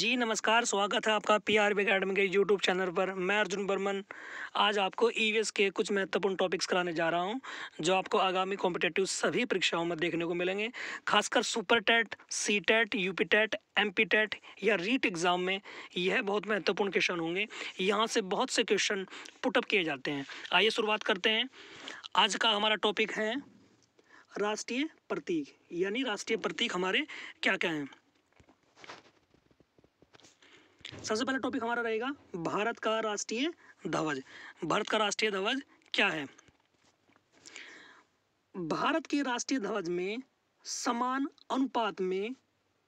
जी नमस्कार स्वागत है आपका पी आर बी अकेडमी के यूट्यूब चैनल पर मैं अर्जुन बर्मन आज आपको ई e के कुछ महत्वपूर्ण टॉपिक्स कराने जा रहा हूं जो आपको आगामी कॉम्पिटेटिव सभी परीक्षाओं में देखने को मिलेंगे खासकर super TET C TET U P TET M P TET या रीट एग्ज़ाम e में यह बहुत महत्वपूर्ण क्वेश्चन होंगे यहाँ से बहुत से क्वेश्चन पुटअप किए जाते हैं आइए शुरुआत करते हैं आज का हमारा टॉपिक है राष्ट्रीय प्रतीक यानी राष्ट्रीय प्रतीक हमारे क्या क्या हैं सबसे पहला टॉपिक हमारा रहेगा भारत का राष्ट्रीय ध्वज भारत का राष्ट्रीय ध्वज क्या है भारत के राष्ट्रीय ध्वज में समान अनुपात में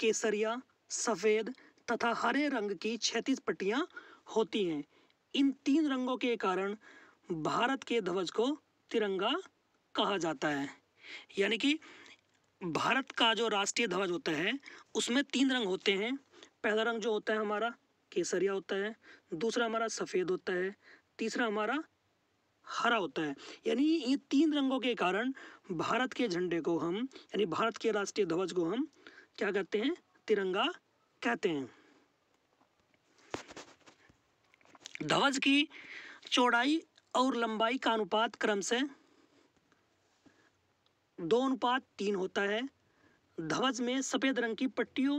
केसरिया सफ़ेद तथा हरे रंग की छैतीस पट्टियां होती हैं इन तीन रंगों के कारण भारत के ध्वज को तिरंगा कहा जाता है यानी कि भारत का जो राष्ट्रीय ध्वज होता है उसमें तीन रंग होते हैं पहला रंग जो होता है हमारा केसरिया होता है दूसरा हमारा सफ़ेद होता है तीसरा हमारा हरा होता है यानी ये तीन रंगों के कारण भारत के झंडे को हम यानी भारत के राष्ट्रीय ध्वज को हम क्या कहते हैं तिरंगा कहते हैं ध्वज की चौड़ाई और लंबाई का अनुपात क्रम से दो अनुपात तीन होता है ध्वज में सफ़ेद रंग की पट्टियों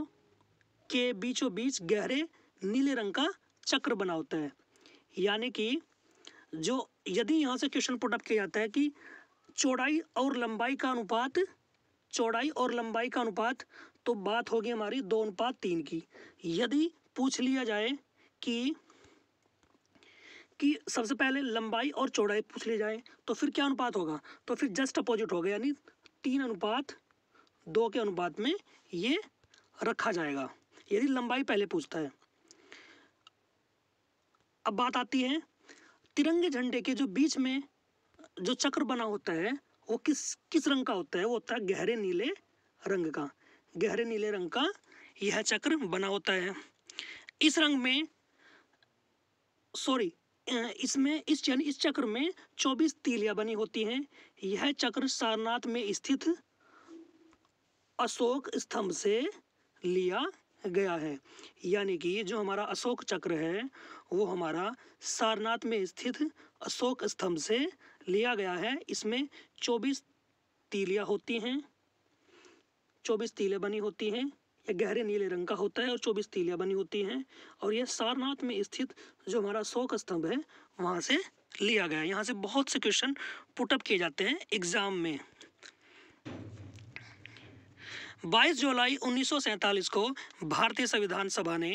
के बीचों बीच गहरे नीले रंग का चक्र बना होता है यानी कि जो यदि यहाँ से क्वेश्चन पुटअप किया जाता है कि चौड़ाई और लंबाई का अनुपात चौड़ाई और लंबाई का अनुपात तो बात होगी हमारी दो अनुपात तीन की यदि पूछ लिया जाए कि कि सबसे पहले लंबाई और चौड़ाई पूछ ली जाए तो फिर क्या अनुपात होगा तो फिर जस्ट अपोजिट होगा यानी तीन अनुपात दो के अनुपात में ये रखा जाएगा यदि लंबाई पहले पूछता है अब बात आती है तिरंगे झंडे के जो बीच में जो चक्र बना होता है वो किस किस रंग का होता है वो होता है गहरे नीले रंग का गहरे नीले रंग का यह चक्र बना होता है इस रंग में सॉरी इसमें इस यानी इस चक्र में 24 तीलियां बनी होती हैं यह चक्र सारनाथ में स्थित अशोक स्तंभ से लिया गया है यानी कि जो हमारा अशोक चक्र है वो हमारा सारनाथ में स्थित अशोक स्तंभ से लिया गया है इसमें चौबीस तीलियाँ होती हैं चौबीस तीले बनी होती हैं यह गहरे नीले रंग का होता है और चौबीस तीलियाँ बनी होती हैं और यह सारनाथ में स्थित जो हमारा अशोक स्तंभ है वहाँ से लिया गया है यहाँ से बहुत से क्वेश्चन पुटअप किए जाते हैं एग्ज़ाम में 22 जुलाई उन्नीस को भारतीय संविधान सभा ने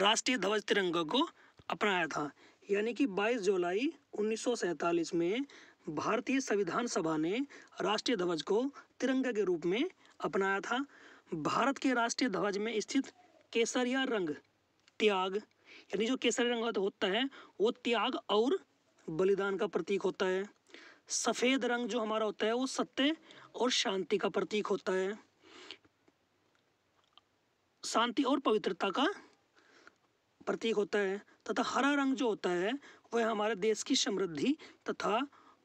राष्ट्रीय ध्वज तिरंगा को अपनाया था यानी कि 22 जुलाई उन्नीस में भारतीय संविधान सभा ने राष्ट्रीय ध्वज को तिरंगा के रूप में अपनाया था भारत के राष्ट्रीय ध्वज में स्थित केसरिया रंग त्याग यानी जो केसरिया रंग होता है वो त्याग और बलिदान का प्रतीक होता है सफ़ेद रंग जो हमारा होता है वो सत्य और शांति का प्रतीक होता है शांति और पवित्रता का प्रतीक होता है तथा हरा रंग जो होता है वह हमारे देश की समृद्धि तथा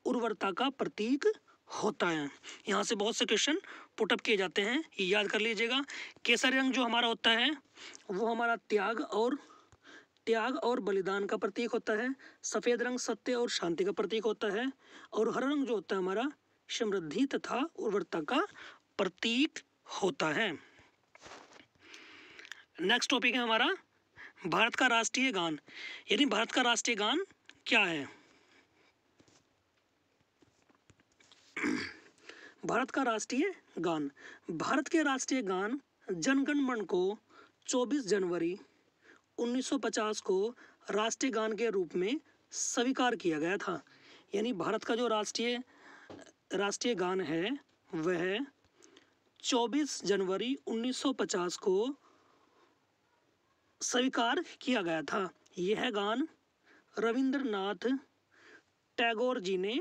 उर्वरता का प्रतीक होता है यहाँ से बहुत से क्वेश्चन पुटअप किए जाते हैं ये याद कर लीजिएगा केसरी रंग जो हमारा होता है वो हमारा त्याग और त्याग और बलिदान का प्रतीक होता है सफ़ेद रंग सत्य और शांति का प्रतीक होता है और हरा रंग जो होता है हमारा समृद्धि तथा उर्वरता का प्रतीक होता है नेक्स्ट टॉपिक है हमारा भारत का राष्ट्रीय गान यानी भारत का राष्ट्रीय गान क्या है भारत का राष्ट्रीय गान भारत के राष्ट्रीय गान जनगणमन को 24 जनवरी 1950 को राष्ट्रीय गान के रूप में स्वीकार किया गया था यानी भारत का जो राष्ट्रीय राष्ट्रीय गान है वह 24 जनवरी 1950 को स्वीकार किया गया था यह गान रविंद्रनाथ टैगोर जी ने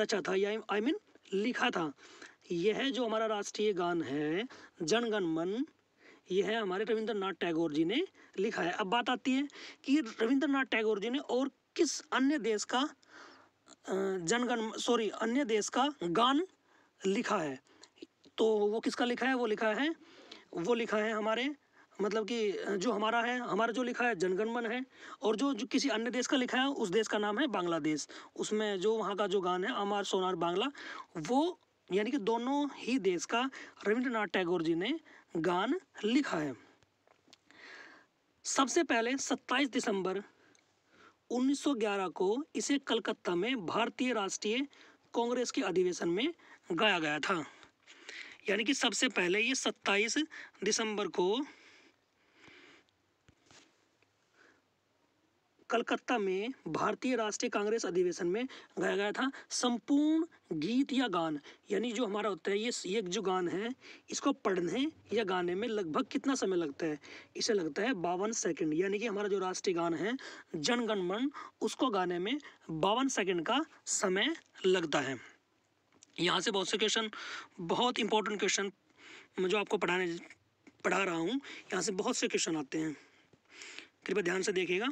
रचा था या आई मीन लिखा था यह जो हमारा राष्ट्रीय गान है जनगण मन यह हमारे रविंद्रनाथ टैगोर जी ने लिखा है अब बात आती है कि रविंद्रनाथ टैगोर जी ने और किस अन्य देश का जनगण सॉरी अन्य देश का गान लिखा है तो वो किसका लिखा है वो लिखा है वो लिखा है हमारे मतलब कि जो हमारा है हमारा जो लिखा है जनगणमन है और जो, जो किसी अन्य देश का लिखा है उस देश का नाम है बांग्लादेश उसमें जो वहाँ का जो गान है अमार सोनार बांग्ला वो यानी कि दोनों ही देश का रविंद्रनाथ टैगोर जी ने गान लिखा है सबसे पहले 27 दिसंबर 1911 को इसे कलकत्ता में भारतीय राष्ट्रीय कांग्रेस के अधिवेशन में गाया गया था यानी कि सबसे पहले ये 27 दिसंबर को कलकत्ता में भारतीय राष्ट्रीय कांग्रेस अधिवेशन में गाया गया था संपूर्ण गीत या गान यानी जो हमारा होता है ये ये जो गान है इसको पढ़ने या गाने में लगभग कितना समय लगता है इसे लगता है बावन सेकंड यानी कि हमारा जो राष्ट्रीय गान है जनगणमन उसको गाने में बावन सेकंड का समय लगता है यहाँ से बहुत से क्वेश्चन बहुत इंपॉर्टेंट क्वेश्चन जो आपको पढ़ाने पढ़ा रहा हूँ यहाँ से बहुत से क्वेश्चन आते हैं कृपया ध्यान से देखिएगा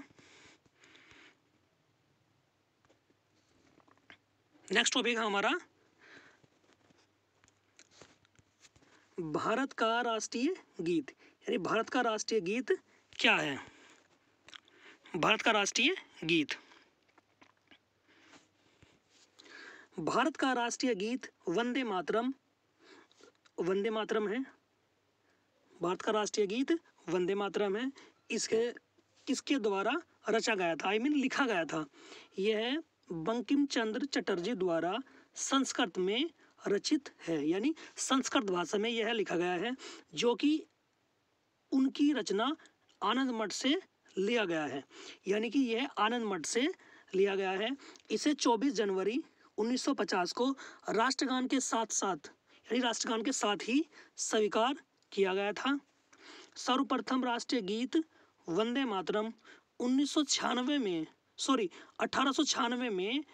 नेक्स्ट टॉपिक है हमारा भारत का राष्ट्रीय गीत यानी भारत का राष्ट्रीय गीत क्या है भारत का राष्ट्रीय गीत भारत का राष्ट्रीय गीत वंदे मातरम वंदे मातरम है भारत का राष्ट्रीय गीत वंदे मातरम है इसके किसके द्वारा रचा गया था आई I मीन mean, लिखा गया था यह है बंकिम चंद्र चटर्जी द्वारा संस्कृत में रचित है यानी संस्कृत भाषा में यह लिखा गया है जो कि उनकी रचना आनंद मठ से लिया गया है यानी कि यह आनंद मठ से लिया गया है इसे 24 जनवरी 1950 को राष्ट्रगान के साथ साथ यानी राष्ट्रगान के साथ ही स्वीकार किया गया था सर्वप्रथम राष्ट्रीय गीत वंदे मातरम उन्नीस में सॉरी अठारह में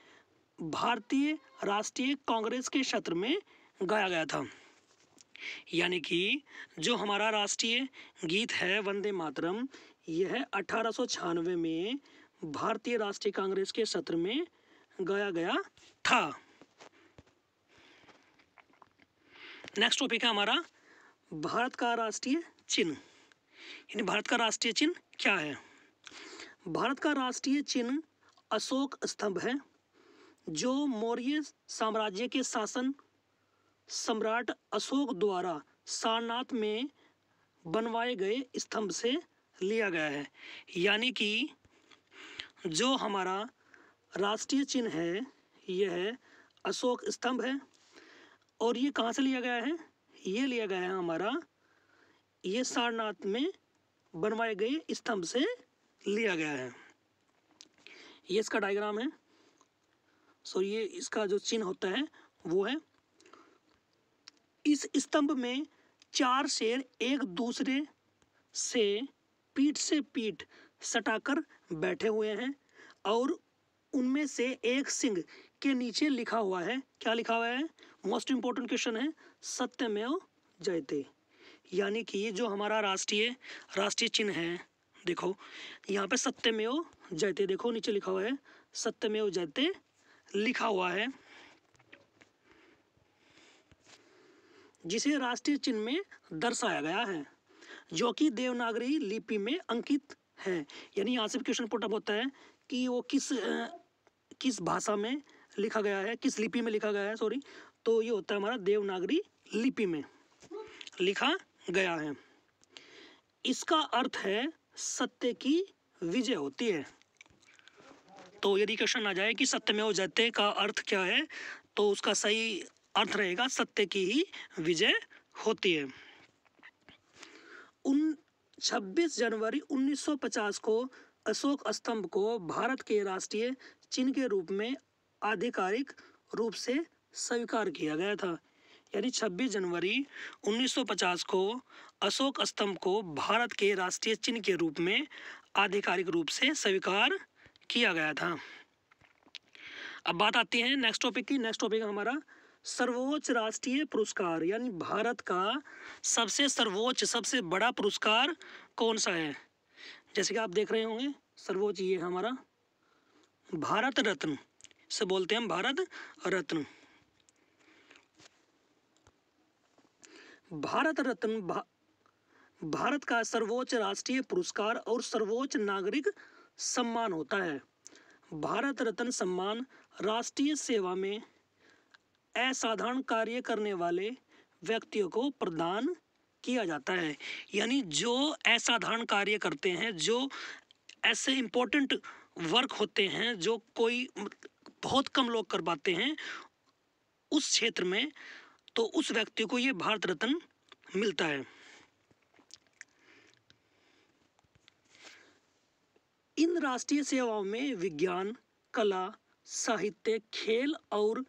भारतीय राष्ट्रीय कांग्रेस के सत्र में गाया गया था यानी कि जो हमारा राष्ट्रीय गीत है वंदे मातरम यह अठारह में भारतीय राष्ट्रीय कांग्रेस के सत्र में गाया गया था नेक्स्ट टॉपिक है हमारा भारत का राष्ट्रीय चिन्ह यानी भारत का राष्ट्रीय चिन्ह क्या है भारत का राष्ट्रीय चिन्ह अशोक स्तंभ है जो मौर्य साम्राज्य के शासन सम्राट अशोक द्वारा सारनाथ में बनवाए गए स्तंभ से लिया गया है यानी कि जो हमारा राष्ट्रीय चिन्ह है यह अशोक स्तंभ है और ये कहाँ से लिया गया है ये लिया गया है हमारा ये सारनाथ में बनवाए गए स्तंभ से लिया गया है ये इसका डायग्राम है सो ये इसका जो चिन्ह होता है वो है इस स्तंभ में चार शेर एक दूसरे से पीठ से पीठ सटाकर बैठे हुए हैं और उनमें से एक सिंह के नीचे लिखा हुआ है क्या लिखा हुआ है मोस्ट इम्पोर्टेंट क्वेश्चन है सत्यमेव जयते यानी कि ये जो हमारा राष्ट्रीय राष्ट्रीय चिन्ह है देखो यहाँ पे सत्यमेव जयते देखो नीचे लिखा हुआ है सत्यमेव जयते लिखा हुआ है जिसे राष्ट्रीय चिन्ह में दर्शाया गया है जो कि देवनागरी लिपि में अंकित है यानी यहाँ से क्वेश्चन पुटअप होता है कि वो किस किस भाषा में लिखा गया है किस लिपि में लिखा गया है सॉरी तो ये होता है हमारा देवनागरी लिपि में लिखा गया है इसका अर्थ है सत्य की विजय होती है तो यदि क्वेश्चन आ जाए कि सत्य में हो जाते का अर्थ क्या है तो उसका सही अर्थ रहेगा सत्य की ही विजय होती है उन 26 जनवरी 1950 को अशोक स्तंभ को भारत के राष्ट्रीय चिन्ह के रूप में आधिकारिक रूप से स्वीकार किया गया था यानी 26 जनवरी 1950 को अशोक स्तंभ को भारत के राष्ट्रीय चिन्ह के रूप में आधिकारिक रूप से स्वीकार किया गया था अब बात आती है नेक्स्ट टॉपिक की नेक्स्ट टॉपिक हमारा सर्वोच्च राष्ट्रीय पुरस्कार यानी भारत का सबसे सर्वोच्च सबसे बड़ा पुरस्कार कौन सा है जैसे कि आप देख रहे होंगे सर्वोच्च ये हमारा भारत रत्न से बोलते हैं हम भारत रत्न भारत रत्न भा, भारत का सर्वोच्च राष्ट्रीय पुरस्कार और सर्वोच्च नागरिक सम्मान होता है भारत रत्न सम्मान राष्ट्रीय सेवा में असाधारण कार्य करने वाले व्यक्तियों को प्रदान किया जाता है यानी जो असाधारण कार्य करते हैं जो ऐसे इम्पोर्टेंट वर्क होते हैं जो कोई बहुत कम लोग कर पाते हैं उस क्षेत्र में तो उस व्यक्ति को ये भारत रत्न मिलता है इन राष्ट्रीय सेवाओं में विज्ञान कला साहित्य खेल और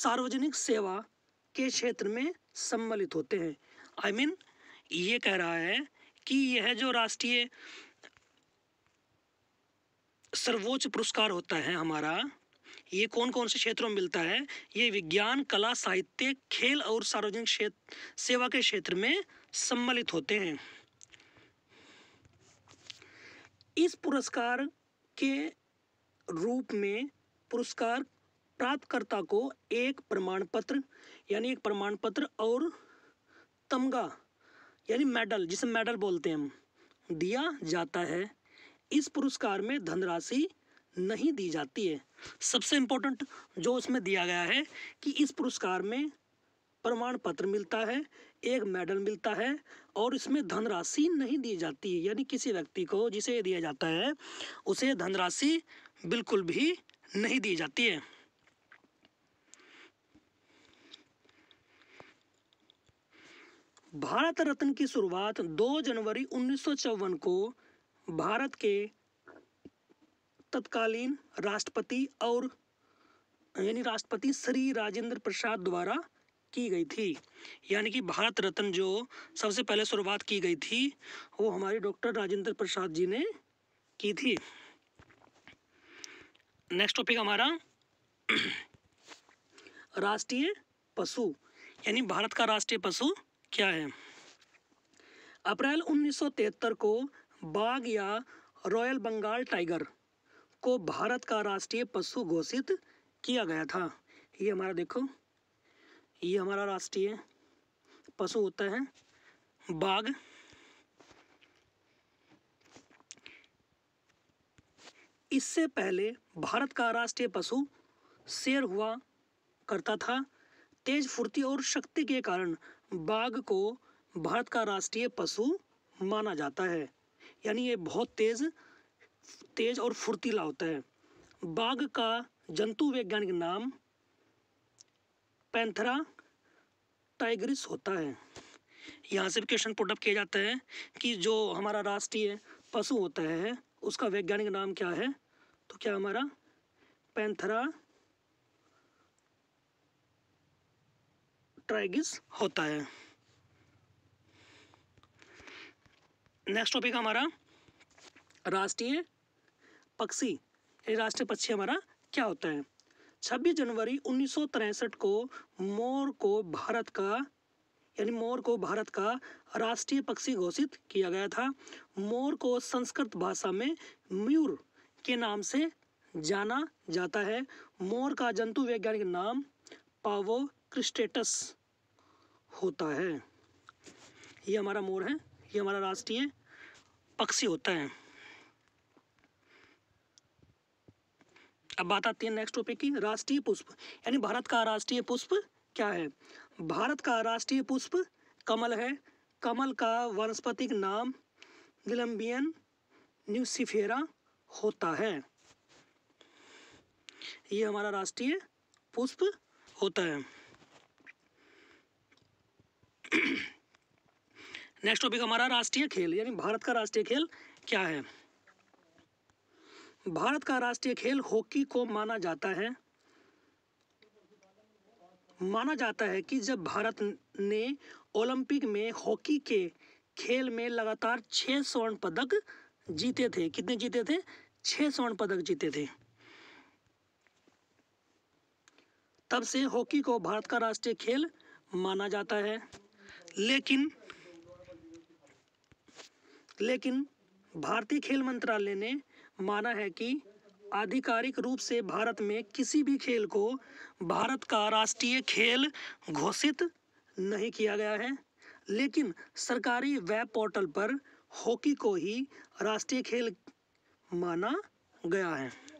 सार्वजनिक सेवा के क्षेत्र में सम्मिलित होते हैं आई I मीन mean, ये कह रहा है कि यह जो राष्ट्रीय सर्वोच्च पुरस्कार होता है हमारा ये कौन कौन से क्षेत्रों में मिलता है ये विज्ञान कला साहित्य खेल और सार्वजनिक क्षेत्र सेवा के क्षेत्र में सम्मिलित होते हैं इस पुरस्कार के रूप में पुरस्कार प्राप्तकर्ता को एक प्रमाण पत्र यानी एक प्रमाण पत्र और तमगा यानी मेडल जिसे मेडल बोलते हैं हम दिया जाता है इस पुरस्कार में धनराशि नहीं दी जाती है सबसे इम्पोर्टेंट जो इसमें दिया गया है कि इस पुरस्कार में प्रमाण पत्र मिलता है एक मेडल मिलता है और इसमें धनराशि नहीं दी जाती यानी किसी व्यक्ति को जिसे दिया जाता है उसे धनराशि बिल्कुल भी नहीं दी जाती है भारत रत्न की शुरुआत 2 जनवरी उन्नीस को भारत के तत्कालीन राष्ट्रपति और यानी राष्ट्रपति श्री राजेंद्र प्रसाद द्वारा की गई थी यानी कि भारत रत्न जो सबसे पहले शुरुआत की गई थी वो हमारे डॉक्टर राजेंद्र प्रसाद जी ने की थी नेक्स्ट टॉपिक हमारा राष्ट्रीय पशु यानी भारत का राष्ट्रीय पशु क्या है अप्रैल 1973 को बाघ या रॉयल बंगाल टाइगर को भारत का राष्ट्रीय पशु घोषित किया गया था ये हमारा देखो ये हमारा राष्ट्रीय पशु होता है बाघ इससे पहले भारत का राष्ट्रीय पशु शेर हुआ करता था तेज फुर्ती और शक्ति के कारण बाघ को भारत का राष्ट्रीय पशु माना जाता है यानी ये बहुत तेज़ तेज और फुर्तीला होता है बाघ का जंतु वैज्ञानिक नाम पैंथरा टाइग्रिस होता है यहाँ से भी क्वेश्चन पुटअप किया जाता है कि जो हमारा राष्ट्रीय पशु होता है उसका वैज्ञानिक नाम क्या है तो क्या हमारा पैंथरा ट्राइगिस होता है नेक्स्ट टॉपिक हमारा राष्ट्रीय पक्षी ये राष्ट्रीय पक्षी हमारा क्या होता है छब्बीस जनवरी उन्नीस को मोर को भारत का यानी मोर को भारत का राष्ट्रीय पक्षी घोषित किया गया था मोर को संस्कृत भाषा में म्यूर के नाम से जाना जाता है मोर का जंतु वैज्ञानिक नाम पावो क्रिस्टेटस होता है ये हमारा मोर है ये हमारा राष्ट्रीय पक्षी होता है अब बात आती है नेक्स्ट टॉपिक की राष्ट्रीय पुष्प यानी भारत का राष्ट्रीय पुष्प क्या है भारत का राष्ट्रीय पुष्प कमल है कमल का वनस्पतिक नाम निलंबियन न्यूसिफेरा होता है ये हमारा राष्ट्रीय पुष्प होता है नेक्स्ट टॉपिक हमारा राष्ट्रीय खेल यानी भारत का राष्ट्रीय खेल क्या है भारत का राष्ट्रीय खेल हॉकी को माना जाता है माना जाता है कि जब भारत ने ओलंपिक में हॉकी के खेल में लगातार छः स्वर्ण पदक जीते थे कितने जीते थे छः स्वर्ण पदक जीते थे तब से हॉकी को भारत का राष्ट्रीय खेल माना जाता है लेकिन लेकिन भारतीय खेल मंत्रालय ने माना है कि आधिकारिक रूप से भारत में किसी भी खेल को भारत का राष्ट्रीय खेल घोषित नहीं किया गया है लेकिन सरकारी वेब पोर्टल पर हॉकी को ही राष्ट्रीय खेल माना गया है